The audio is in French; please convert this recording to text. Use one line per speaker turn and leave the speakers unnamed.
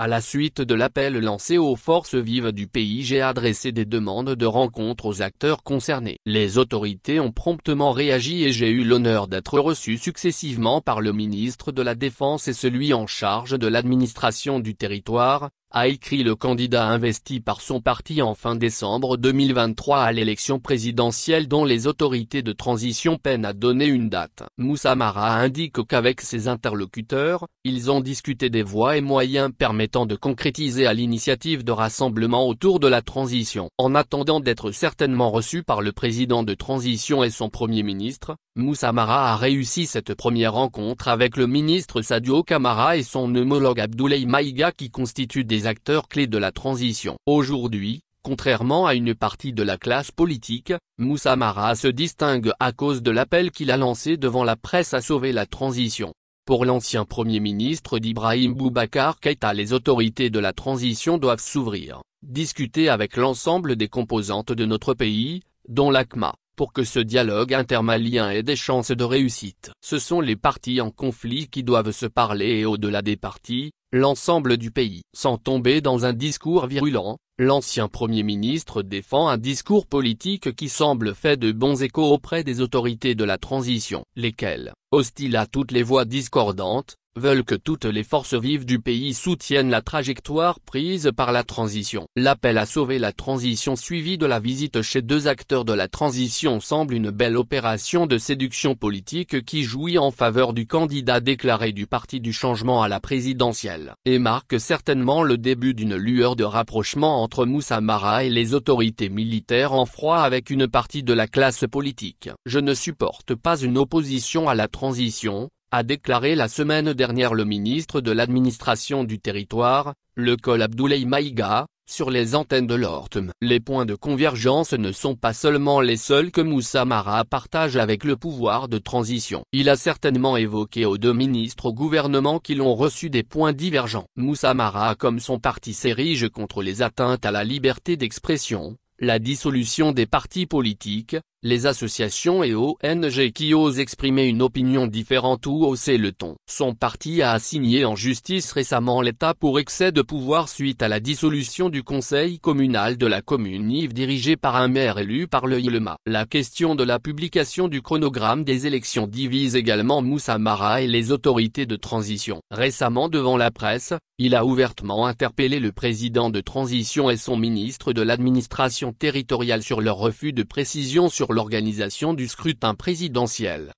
À la suite de l'appel lancé aux forces vives du pays j'ai adressé des demandes de rencontre aux acteurs concernés. Les autorités ont promptement réagi et j'ai eu l'honneur d'être reçu successivement par le ministre de la Défense et celui en charge de l'administration du territoire, a écrit le candidat investi par son parti en fin décembre 2023 à l'élection présidentielle dont les autorités de transition peinent à donner une date. Moussamara indique qu'avec ses interlocuteurs, ils ont discuté des voies et moyens permettant de concrétiser à l'initiative de rassemblement autour de la transition. En attendant d'être certainement reçu par le président de transition et son premier ministre, Moussamara a réussi cette première rencontre avec le ministre Sadio Kamara et son homologue Abdoulaye Maïga qui constituent des acteurs clés de la transition. Aujourd'hui, contrairement à une partie de la classe politique, Moussa Mara se distingue à cause de l'appel qu'il a lancé devant la presse à sauver la transition. Pour l'ancien Premier ministre d'Ibrahim Boubacar Keïta les autorités de la transition doivent s'ouvrir, discuter avec l'ensemble des composantes de notre pays, dont l'ACMA, pour que ce dialogue intermalien ait des chances de réussite. Ce sont les partis en conflit qui doivent se parler et au-delà des partis, l'ensemble du pays. Sans tomber dans un discours virulent, l'ancien Premier ministre défend un discours politique qui semble fait de bons échos auprès des autorités de la transition, lesquelles, hostiles à toutes les voix discordantes, veulent que toutes les forces vives du pays soutiennent la trajectoire prise par la transition. L'appel à sauver la transition suivi de la visite chez deux acteurs de la transition semble une belle opération de séduction politique qui jouit en faveur du candidat déclaré du Parti du Changement à la présidentielle, et marque certainement le début d'une lueur de rapprochement entre Moussa Mara et les autorités militaires en froid avec une partie de la classe politique. Je ne supporte pas une opposition à la transition, a déclaré la semaine dernière le ministre de l'administration du territoire, le col Abdoulaye Maïga, sur les antennes de l'Ortm. Les points de convergence ne sont pas seulement les seuls que Moussa Mara partage avec le pouvoir de transition. Il a certainement évoqué aux deux ministres au gouvernement qu'ils ont reçu des points divergents. Moussa Mara comme son parti s'érige contre les atteintes à la liberté d'expression, la dissolution des partis politiques, les associations et ONG qui osent exprimer une opinion différente ou hausser le ton Son parti a assigné en justice récemment l'État pour excès de pouvoir suite à la dissolution du conseil communal de la commune Yves dirigé par un maire élu par le ILMA. La question de la publication du chronogramme des élections divise également Moussa Mara et les autorités de transition. Récemment devant la presse, il a ouvertement interpellé le président de transition et son ministre de l'administration territoriale sur leur refus de précision sur l'organisation du scrutin présidentiel.